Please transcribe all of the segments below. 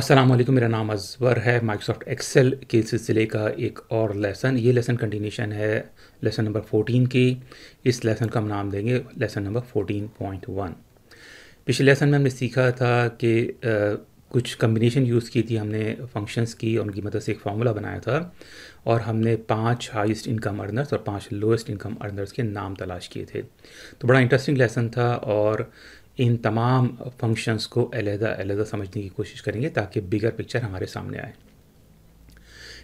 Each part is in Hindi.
अस्सलाम वालेकुम मेरा नाम अजवर है माइक्रोसॉफ्ट एक्सेल के सिलसिले का एक और लेसन ये लेसन कंटिन्यूशन है लेसन नंबर 14 की इस लेसन का हम नाम देंगे लेसन नंबर 14.1 पिछले लेसन में हमने सीखा था कि कुछ कम्बिनेशन यूज़ की थी हमने फंक्शंस की और उनकी मदद से एक फार्मूला बनाया था और हमने पाँच हाइस्ट इनकम अर्नर्स और पाँच लोएस्ट इनकम अर्नर्स के नाम तलाश किए थे तो बड़ा इंटरेस्टिंग लेसन था और इन तमाम फंक्शंस को अलहदा अलहदा समझने की कोशिश करेंगे ताकि बिगर पिक्चर हमारे सामने आए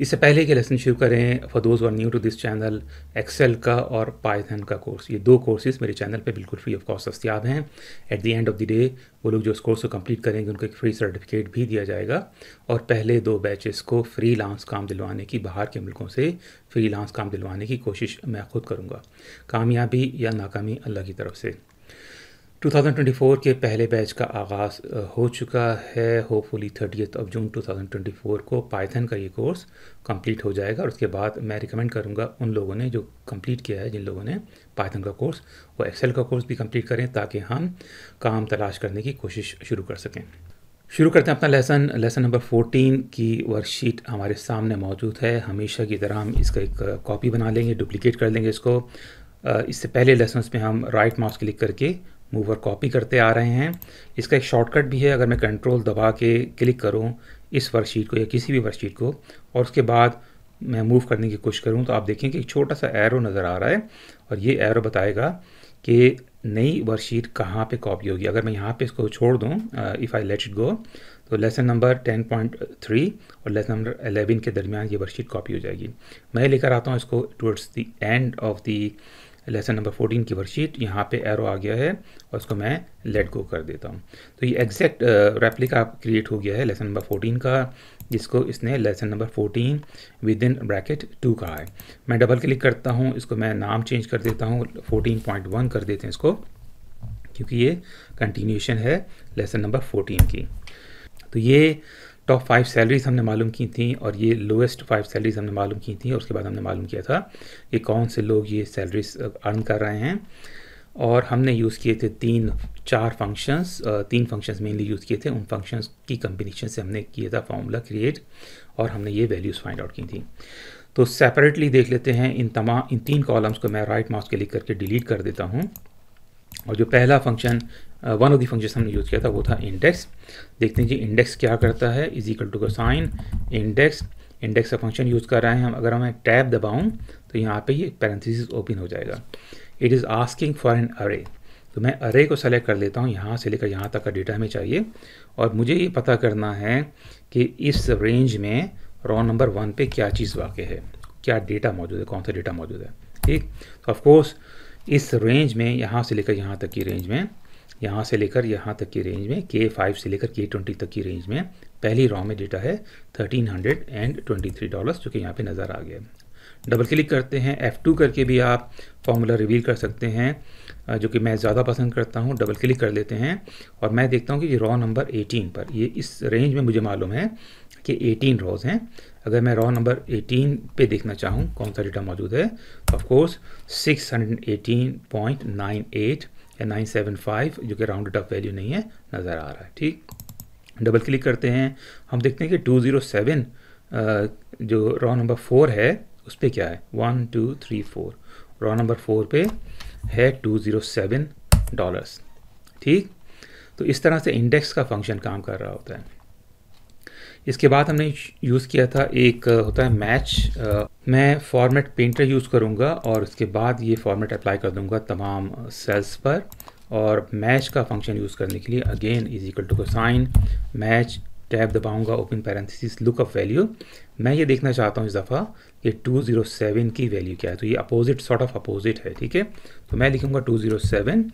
इससे पहले के लेसन शुरू करें for those new to this channel Excel का और पाइथन का कोर्स ये दो कोर्सेज मेरे चैनल पे बिल्कुल फ्री ऑफ कॉस्ट दस्तियाब हैं at the end of the day वो लोग जो इस कोर्स को कंप्लीट करेंगे उनको एक फ्री सर्टिफिकेट भी दिया जाएगा और पहले दो बैचेस को फ्री लांस काम दिलवाने की बाहर के मुल्कों से फ्री लांस काम दिलवाने की कोशिश मैं खुद करूँगा कामयाबी या नाकामी अल्लाह की तरफ से 2024 के पहले बैच का आगाज़ हो चुका है होपफुली थर्टी ऑफ जून 2024 को पाइथन का ये कोर्स कंप्लीट हो जाएगा और उसके बाद मैं रिकमेंड करूँगा उन लोगों ने जो कंप्लीट किया है जिन लोगों ने पाइथन का कोर्स वो एक्सेल का कोर्स भी कंप्लीट करें ताकि हम काम तलाश करने की कोशिश शुरू कर सकें शुरू करते हैं अपना लेसन लेसन नंबर 14 की वर्कशीट हमारे सामने मौजूद है हमेशा की तरह हम इसका एक कॉपी बना लेंगे डुप्लिकेट कर लेंगे इसको इससे पहले लेसन में हम राइट माउस क्लिक करके मूवर कॉपी करते आ रहे हैं इसका एक शॉर्टकट भी है अगर मैं कंट्रोल दबा के क्लिक करूँ इस वर्कशीट को या किसी भी वर्कशीट को और उसके बाद मैं मूव करने की कोशिश करूँ तो आप देखें कि एक छोटा सा एरो नज़र आ रहा है और ये एरो बताएगा कि नई वर्कशीट कहाँ पे कॉपी होगी अगर मैं यहाँ पे इसको छोड़ दूँ if I let it go तो लेसन नंबर 10.3 और लेसन नंबर 11 के दरमियान ये वर्कशीट कॉपी हो जाएगी मैं लेकर आता हूँ इसको towards the end of the lesson number 14 की वर्कशीट यहाँ पे एरो आ गया है और उसको मैं लेट गो कर देता हूँ तो ये एग्जैक्ट रेप्लिका क्रिएट हो गया है लेसन नंबर 14 का जिसको इसने lesson number 14 within bracket two कहा है मैं डबल क्लिक करता हूँ इसको मैं नाम चेंज कर देता हूँ 14.1 कर देते हैं इसको क्योंकि ये कंटिन्यूशन है लेसन नंबर फोर्टीन की तो ये टॉप फाइव सैलरीज हमने मालूम की थी और ये लोएस्ट फाइव सैलरीज हमने मालूम की थी और उसके बाद हमने मालूम किया था कि कौन से लोग ये सैलरीज अर्न कर रहे हैं और हमने यूज़ किए थे तीन चार फंक्शंस तीन फंक्शंस मेनली यूज़ किए थे उन फंक्शंस की कम्बिनेशन से हमने किया था फार्मूला क्रिएट और हमने ये वैल्यूज़ फाइंड आउट की थी तो सेपरेटली देख लेते हैं इन तमाम इन तीन कॉलम्स को मैं राइट माउस के क्लिक करके डिलीट कर देता हूँ और जो पहला function one of the function हमने यूज़ किया था वो था इंडेक्स देखते हैं जी इंडेक्स क्या करता है इज इक्वल टू का साइन इंडेक्स इंडेक्स का फंक्शन यूज़ कर रहे हैं हम अगर मैं टैब दबाऊँ तो यहाँ पे ये पैरेंथिस ओपन हो जाएगा it is asking for an array तो मैं अरे को सेलेक्ट कर लेता हूँ यहाँ से लेकर यहाँ तक का डेटा हमें चाहिए और मुझे ये पता करना है कि इस रेंज में रॉ नंबर वन पे क्या चीज़ वाक़ है क्या डेटा मौजूद है कौन सा डेटा मौजूद है ठीक तो ऑफकोर्स इस रेंज में यहाँ से लेकर यहाँ तक की रेंज में यहाँ से लेकर यहाँ तक की रेंज में के फाइव से लेकर के ट्वेंटी तक की रेंज में पहली रॉ में डेटा है thirteen hundred and twenty three dollars जो कि यहाँ पे नज़र आ गया डबल क्लिक करते हैं F2 करके भी आप फॉर्मूला रिवील कर सकते हैं जो कि मैं ज़्यादा पसंद करता हूँ डबल क्लिक कर लेते हैं और मैं देखता हूँ कि ये रॉ नंबर 18 पर ये इस रेंज में मुझे मालूम है कि 18 रॉज हैं अगर मैं रॉ नंबर 18 पे देखना चाहूँ कौन सा डेटा मौजूद है ऑफकोर्स 618.98 या नाइन जो कि राउंड अप वैल्यू नहीं है नज़र आ रहा है ठीक डबल क्लिक करते हैं हम देखते हैं कि टू जो रॉ नंबर फोर है उस पर क्या है one two three four row number four पे है टू ज़ीरो सेवन डॉलर्स ठीक तो इस तरह से इंडेक्स का फंक्शन काम कर रहा होता है इसके बाद हमने यूज़ किया था एक होता है मैच मैं फॉर्मेट पेंटर यूज़ करूँगा और उसके बाद ये फॉर्मेट अप्लाई कर दूँगा तमाम सेल्स पर और मैच का फंक्शन यूज़ करने के लिए again is equal to sign match tab दबाऊंगा ओपन पैरेंथिस लुकअप वैल्यू मैं ये देखना चाहता हूँ इस दफ़ा कि 207 की वैल्यू क्या है तो ये अपोजिट सॉर्ट ऑफ अपोजिट है ठीक है तो मैं लिखूँगा 207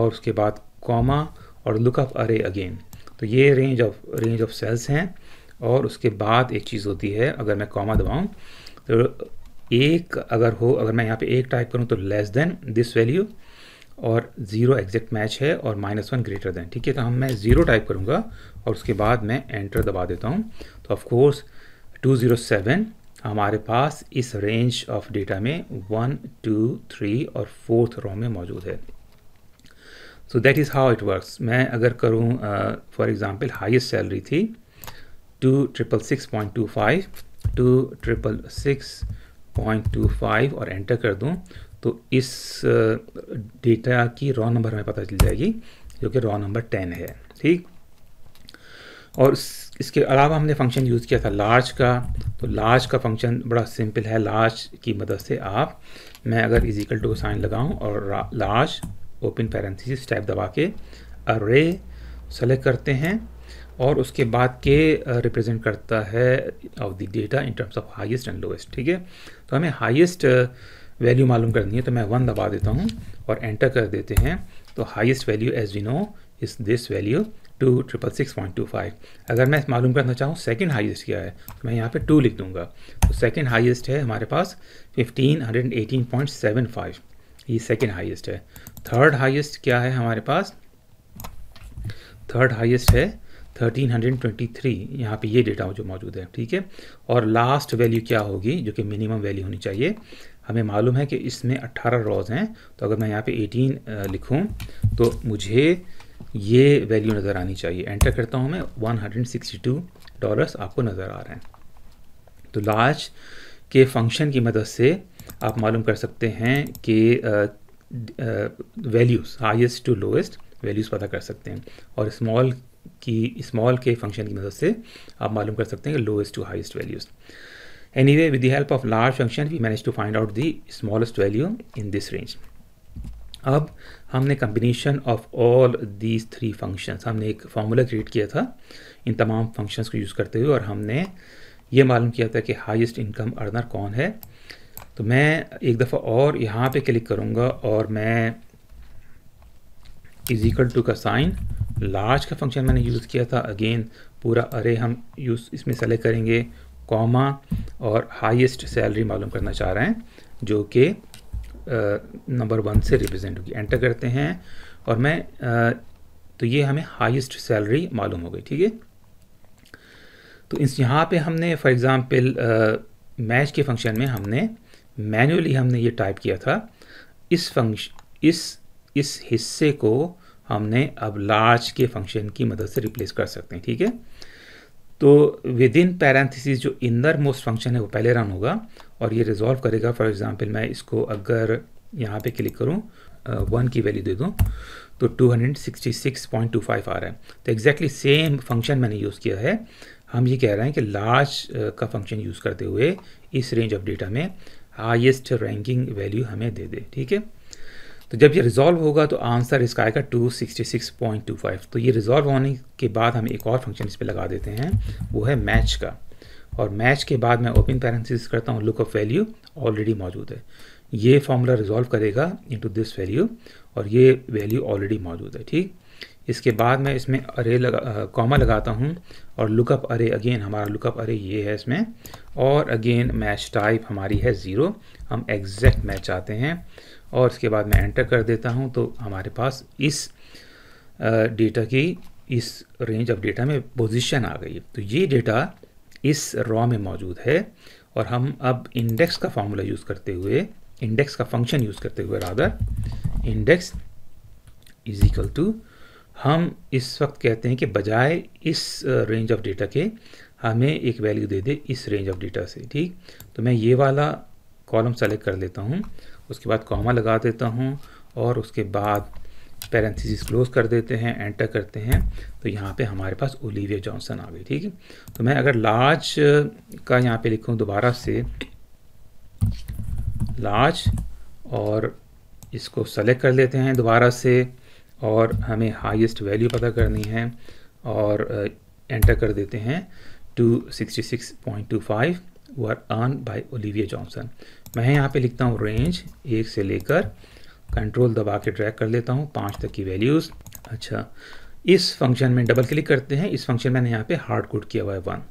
और उसके बाद कॉमा और लुकअप अरे अगेन तो ये range of range of cells हैं और उसके बाद एक चीज़ होती है अगर मैं कॉमा दबाऊँ तो एक अगर हो अगर मैं यहाँ पर एक टाइप करूँ तो लेस देन दिस वैल्यू और ज़ीरो एग्जैक्ट मैच है और माइनस वन ग्रेटर दैन ठीक है तो हम मैं ज़ीरो टाइप करूँगा और उसके बाद मैं एंटर दबा देता हूँ तो ऑफकोर्स टू ज़ीरो सेवन हमारे पास इस रेंज ऑफ डेटा में वन टू थ्री और फोर्थ रो में मौजूद है so that is how it works मैं अगर करूँ फॉर एग्ज़ाम्पल हाइस्ट सैलरी थी two triple six point two five two triple six point two five और एंटर कर दूँ तो इस डेटा की रॉ नंबर हमें पता चल जाएगी जो कि रॉ नंबर टेन है ठीक और इसके अलावा हमने फंक्शन यूज़ किया था लार्ज का तो लार्ज का फंक्शन बड़ा सिंपल है लार्ज की मदद से आप मैं अगर इजिकल टू साइन लगाऊं और लार्ज ओपन पैरेंथिस टाइप दबा के अरे सेलेक्ट करते हैं और उसके बाद के रिप्रेजेंट करता है of the data in terms of highest and lowest ठीक है तो हमें हाईएस्ट uh, वैल्यू मालूम करनी है तो मैं वन दबा देता हूँ और एंटर कर देते हैं तो highest value as you know is this value two triple six point two five अगर मैं मालूम करना चाहूँ सेकेंड हाइएस्ट क्या है तो मैं यहाँ पर टू लिख दूंगा तो सेकेंड हाइएस्ट है हमारे पास fifteen hundred eighteen point seven five ये सेकेंड हाइएस्ट है थर्ड हाइएस्ट क्या है हमारे पास थर्ड हाइएस्ट है 1323 यहाँ पर ये डेटा जो मौजूद है ठीक है और लास्ट वैल्यू क्या होगी जो कि मिनिमम वैल्यू होनी चाहिए हमें मालूम है कि इसमें 18 रॉज हैं तो अगर मैं यहाँ पे 18 लिखूँ तो मुझे ये वैल्यू नज़र आनी चाहिए एंटर करता हूँ मैं 162 डॉलर्स आपको नज़र आ रहे हैं तो लार्ज के फंक्शन की मदद से आप मालूम कर सकते हैं कि values highest to lowest values पता कर सकते हैं और स्मॉल की स्मॉल के फंक्शन की मदद से आप मालूम कर सकते हैं कि lowest to highest values Anyway, with the help of large function, we managed to find out the smallest value in this range. अब हमने combination of all these three functions हमने एक फार्मूला क्रिएट किया था इन तमाम फंक्शंस को यूज़ करते हुए और हमने ये मालूम किया था कि हाईएस्ट इनकम अर्नर कौन है तो मैं एक दफ़ा और यहाँ पे क्लिक करूँगा और मैं इजिकल टू का साइन लार्ज का फंक्शन मैंने यूज़ किया था अगेन पूरा अरे हम यूज़ इसमें सेलेक्ट करेंगे कॉमा और हाईएस्ट सैलरी मालूम करना चाह रहे हैं जो कि नंबर वन से रिप्रेजेंट होगी एंटर करते हैं और मैं आ, तो ये हमें हाईएस्ट सैलरी मालूम हो गई ठीक है तो इस यहाँ पे हमने फॉर एग्ज़ाम्पल मैच के फंक्शन में हमने मैनुअली हमने ये टाइप किया था इस फंक्शन इस इस हिस्से को हमने अब लार्ज के फंक्शन की मदद से रिप्लेस कर सकते हैं ठीक है तो विद इन पैरेंथिस जो इनर मोस्ट फंक्शन है वो पहले रन होगा और ये रिजॉल्व करेगा फॉर एग्जांपल मैं इसको अगर यहाँ पे क्लिक करूँ वन की वैल्यू दे दूँ तो 266.25 आ रहा है तो एग्जैक्टली सेम फंक्शन मैंने यूज़ किया है हम ये कह रहे हैं कि लार्ज का फंक्शन यूज़ करते हुए इस रेंज ऑफ डेटा में हाइस्ट रैंकिंग वैल्यू हमें दे दे ठीक है तो जब ये रिजॉल्व होगा तो आंसर इसका आएगा 266.25 तो ये रिजॉल्व होने के बाद हम एक और फंक्शन इस पर लगा देते हैं वो है मैच का और मैच के बाद मैं ओपन पैरेंसिस करता हूँ लुक ऑफ वैल्यू ऑलरेडी मौजूद है ये फॉर्मूला रिजॉल्व करेगा इनटू दिस वैल्यू और ये वैल्यू ऑलरेडी मौजूद है ठीक इसके बाद मैं इसमें अरे लगा कॉमा लगाता हूँ और लुकअप अरे अगेन हमारा लुकअप अरे ये है इसमें और अगेन मैच टाइप हमारी है ज़ीरो हम एग्जैक्ट मैच चाहते हैं और उसके बाद मैं एंटर कर देता हूँ तो हमारे पास इस डेटा की इस रेंज ऑफ डेटा में पोजीशन आ गई तो ये डेटा इस रॉ में मौजूद है और हम अब इंडेक्स का फार्मूला यूज़ करते हुए इंडेक्स का फंक्शन यूज़ करते हुए rather index is equal to हम इस वक्त कहते हैं कि बजाय इस रेंज ऑफ डेटा के हमें एक वैल्यू दे दे इस रेंज ऑफ डेटा से ठीक तो मैं ये वाला कॉलम सेलेक्ट कर लेता हूँ उसके बाद कॉमा लगा देता हूँ और उसके बाद पैरेंथिस क्लोज कर देते हैं एंटर करते हैं तो यहाँ पे हमारे पास ओलिविया जॉनसन आ गई ठीक है तो मैं अगर लार्ज का यहाँ पे लिखूँ दोबारा से लार्ज और इसको सेलेक्ट कर लेते हैं दोबारा से और हमें हाईएस्ट वैल्यू पता करनी है और एंटर uh, कर देते हैं two sixty six point two five were earn by Olivia Johnson मैं यहाँ पे लिखता हूँ रेंज एक से लेकर कंट्रोल दबा के ट्रैक कर लेता हूँ पाँच तक की वैल्यूज़ अच्छा इस फंक्शन में डबल क्लिक करते हैं इस फंक्शन मैंने यहाँ पे हार्ड कोड किया हुआ है वन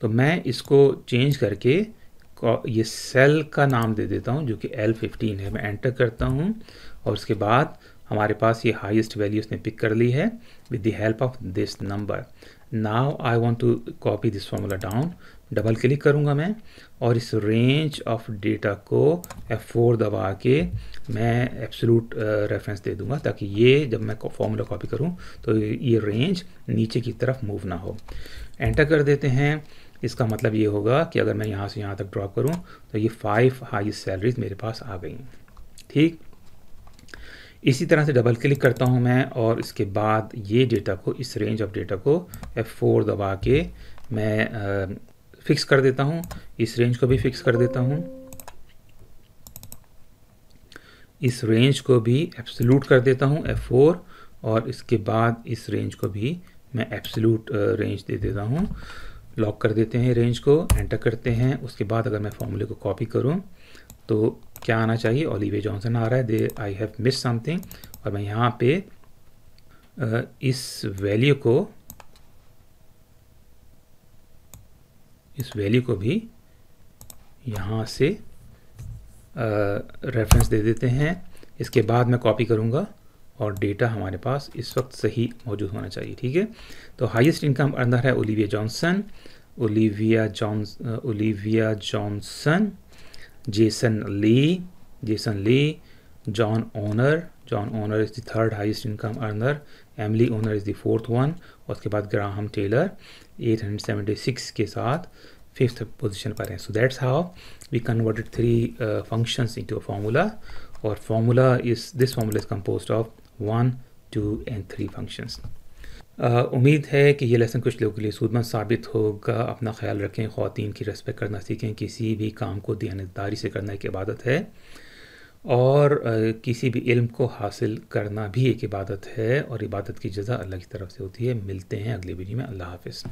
तो मैं इसको चेंज करके ये सेल का नाम दे देता हूँ जो कि एल फिफ्टीन है मैं एंटर करता हूँ और उसके बाद हमारे पास ये हाईएस्ट वैल्यू उसने पिक कर ली है with the help of this number now I want to copy this formula down double click करूँगा मैं और इस रेंज ऑफ डेटा को F4 दबा के मैं एब्सोलूट रेफरेंस uh, दे दूंगा ताकि ये जब मैं फॉर्मूला कॉपी करूं तो ये रेंज नीचे की तरफ मूव ना हो एंटर कर देते हैं इसका मतलब ये होगा कि अगर मैं यहाँ से यहाँ तक ड्रॉप करूँ तो ये फाइव हाई सैलरीज मेरे पास आ गई ठीक इसी तरह से डबल क्लिक करता हूँ मैं और इसके बाद ये डेटा को इस रेंज ऑफ डेटा को F4 दबा के मैं uh, फिक्स कर देता हूँ इस रेंज को भी फिक्स कर देता हूँ इस रेंज को भी एप्सलूट कर देता हूँ F4 और इसके बाद इस रेंज को भी मैं एप्सलूट रेंज दे देता हूँ लॉक कर देते हैं रेंज को एंटर करते हैं उसके बाद अगर मैं फॉर्मूले को कॉपी करूँ तो क्या आना चाहिए ऑलिवे जॉनसन आ रहा है they I have miss something और मैं यहाँ पे इस वैल्यू को इस वैल्यू को भी यहाँ से रेफरेंस दे देते हैं इसके बाद मैं कॉपी करूँगा और डेटा हमारे पास इस वक्त सही मौजूद होना चाहिए ठीक है तो हाईएस्ट इनकम अर्नर है Olivia Johnson Olivia Johns Olivia Johnson Jason Lee Jason Lee John Owner John Owner is the third highest income earner Emily Owner is the fourth one और उसके बाद ग्राहम टेलर 876 के साथ फिफ्थ पोजीशन पर हैं so that's how we converted three functions into a formula और formula is this formula is composed of one two and three functions उम्मीद है कि ये लेसन कुछ लोगों के लिए सूदमंद साबित होगा अपना ख्याल रखें ख़वान की रेस्पेक्ट करना सीखें किसी भी काम को दयानतदारी से करना एक इबादत है और किसी भी इल्म को हासिल करना भी एक इबादत है और इबादत की जजा अल्लाह की तरफ से होती है मिलते हैं अगले वीडियो में अल्लाह हाफिज़